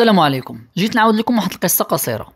السلام عليكم جيت نعاود لكم واحد القصه قصيره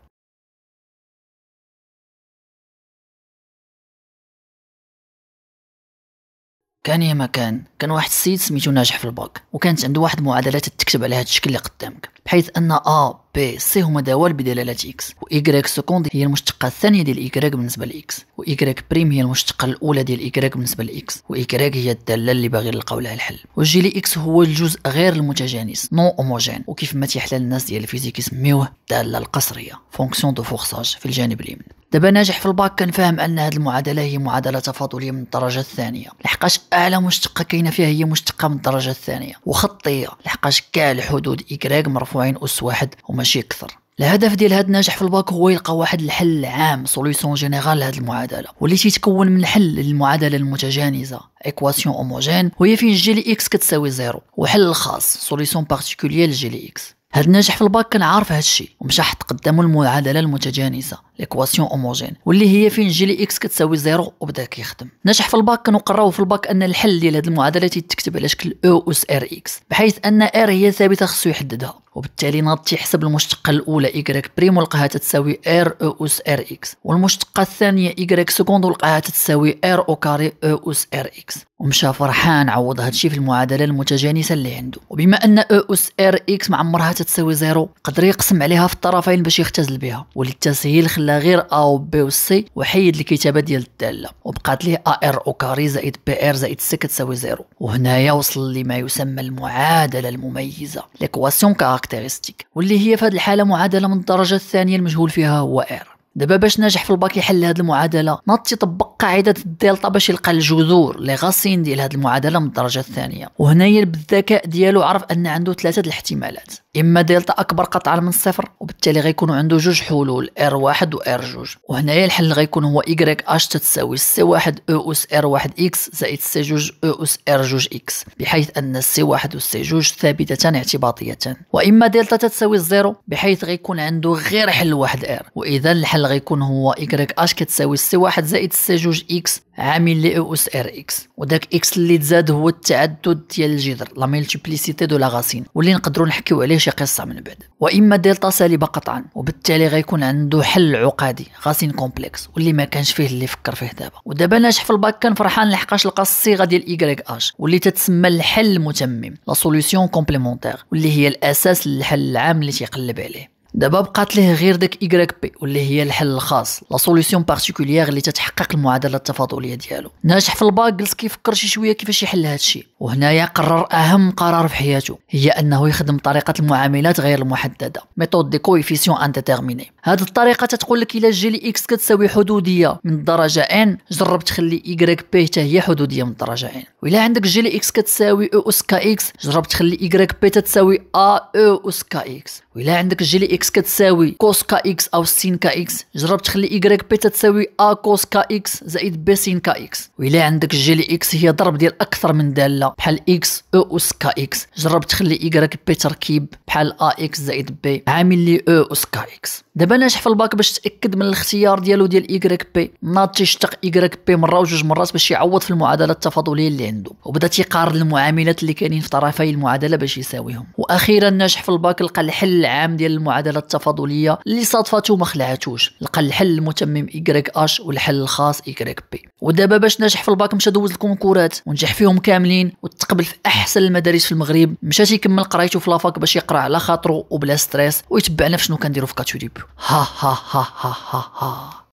كان يا ما كان كان واحد السيد سميتو ناجح في الباك وكانت عنده واحد المعادلات تتكتب على هذا الشكل اللي قدامك بحيث ان ا بي سي هما دوال بدلاله اكس وايكغيك سكوند هي المشتقه الثانيه ديال ايكغيك بالنسبه لاكس وايكغيك بريم هي المشتقه الاولى ديال ايكغيك بالنسبه لاكس وايكغيك هي الداله اللي باغي نلقاو لها الحل وجي لي اكس هو الجزء غير المتجانس نو اوموجين وكيف ما تيحلى الناس ديال الفيزيك يسميوه الداله القصريه فونكسيون دو فورساج في الجانب اليمين دابا ناجح في الباك كان فاهم ان هذه المعادله هي معادله تفاضليه من الدرجه الثانيه لحقاش اعلى مشتقه كاينه فيها هي مشتقه من الدرجه الثانيه وخطيه لحقاش كاع الحدود إكراك مرفوعين اس واحد وماشي اكثر الهدف ديال هاد ناجح في الباك هو يلقى واحد الحل عام سوليسيون جينيرال لهاد المعادله واللي تيتكون من حل للمعادله المتجانسه ايكواسيون اوموجين وهي فين جي لي اكس كتساوي زيرو وحل خاص سوليسيون بارتيكولير لجي لي اكس هاد الناجح في الباك كان عارف هادشي ومشى حط قدامه المعادله المتجانسه ليكواسيون اوموجين واللي هي فين جي لي اكس كتساوي زيرو وبدا كيخدم نجح في الباك كانوا قراو في الباك ان الحل ديال هاد المعادله تيتكتب على شكل او اس ار اكس بحيث ان ار هي ثابته خصو يحددها وبالتالي ناض تيحسب المشتقه الاولى ايكغيك بريم ولقاها تتساوي ار او اس ار اكس والمشتقه الثانيه ايكغيك سكوند ولقاها تتساوي ار او كاري او اس ار اكس ومشى فرحان عوض هادشي في المعادلة المتجانسة اللي عنده وبما أن أو أس إر إكس ما عمرها تتساوي زيرو قدر يقسم عليها في الطرفين باش يختزل بها وللتسهيل خلا غير أ و بي و سي وحيد الكتابة ديال الدالة وبقات ليه أ إر أو كاري زائد بي إر زائد سي كتساوي زيرو وهنايا وصل لما يسمى المعادلة المميزة ليكواسيون كاركتيريستيك واللي هي في هذه الحالة معادلة من الدرجة الثانية المجهول فيها هو إر دابا باش ناجح في الباك يحل هذه المعادله ناض يطبق قاعده الدلتا باش يلقى الجذور اللي غاسين ديال هذه المعادله من الدرجه الثانيه وهنايا بالذكاء ديالو عرف ان عنده ثلاثه الاحتمالات اما دلتا اكبر قطعا من الصفر وبالتالي غيكونوا عنده جوج حلول ار واحد و ار جوج وهنايا الحل غيكون هو y اش تتساوي سي واحد او اس ار واحد اكس زائد سي جوج او اس ار جوج اكس بحيث ان سي واحد و سي جوج ثابتتان اعتباطيتان واما دلتا تتساوي الزيرو بحيث غيكون عنده غير حل واحد ار واذا الحل غيكون هو إيكغيك أش كتساوي سي واحد زائد سي جوج إكس عامل لي أو أس إر إكس وداك إكس اللي تزاد هو التعدد ديال الجذر لا ميلتيبليسيتي دو لا غاسين واللي نقدروا نحكيو عليه شي قصة من بعد وإما دلتا سالبة قطعا وبالتالي غيكون عنده حل عقادي غاسين كومبلكس واللي ما كانش فيه اللي فكر فيه دابا ودابا ناجح في الباك كان فرحان لحقاش لقى الصيغة ديال إيكغيك أش واللي تتسمى الحل المتمم لا سوليسيون كومبليمونتير واللي هي الأساس للحل العام اللي تيقلب عليه دابا بقات ليه غير داك ايكغيك بي واللي هي الحل الخاص لا سوليسيون بارتيكولير اللي تتحقق المعادله التفاضليه ديالو ناجح في الباك جلس كيفكر شي شويه كيفاش يحل هادشي وهنايا قرر اهم قرار في حياته هي انه يخدم طريقه المعاملات غير المحدده ميثود دي كويفيسيون انديتيرميني هذه الطريقه تتقول لك الا جي لي اكس كتساوي حدوديه من الدرجه ان جرب تخلي ايكغيك بي حتى هي حدوديه من الدرجه ان والا عندك جي لي اكس كتساوي او اس كا اكس جرب تخلي ايكغيك بي تتساوي ا او اس كا اكس والا عندك جي لي اكس اكس كتساوي كوس كا اكس او سين كا اكس جرب تخلي ايغريك بي تساوي ا كوس كا اكس زائد بي سين كا اكس ويلا عندك جي لاكس هي ضرب ديال اكثر من داله بحال اكس او اس كا اكس جرب تخلي ايغريك بي تركيب بحال ا اكس زائد بي عامل لي او اس كا اكس دابا ناجح في الباك باش تاكد من الاختيار ديالو ديال ايكغيك بي ناض تيشتق ايكغيك بي مره وجوج مرات باش يعوض في المعادله التفاضليه اللي عنده وبدا تيقارن المعاملات اللي كاينين في طرفي المعادله باش يساويهم واخيرا ناجح في الباك لقى الحل العام ديال المعادله التفاضليه اللي صادفته وما خلعتوش لقى الحل المتمم ايكغيك اش والحل الخاص ايكغيك بي ودابا باش ناجح في الباك مشى دوز الكونكورات ونجح فيهم كاملين وتقبل في احسن المدارس في المغرب مشى تيكمل قرايته في لافاك باش يقرا على خاطرو وبلا ستريس ويتبعنا شنو كنديرو في كاتوريب Ha ha ha ha ha ha.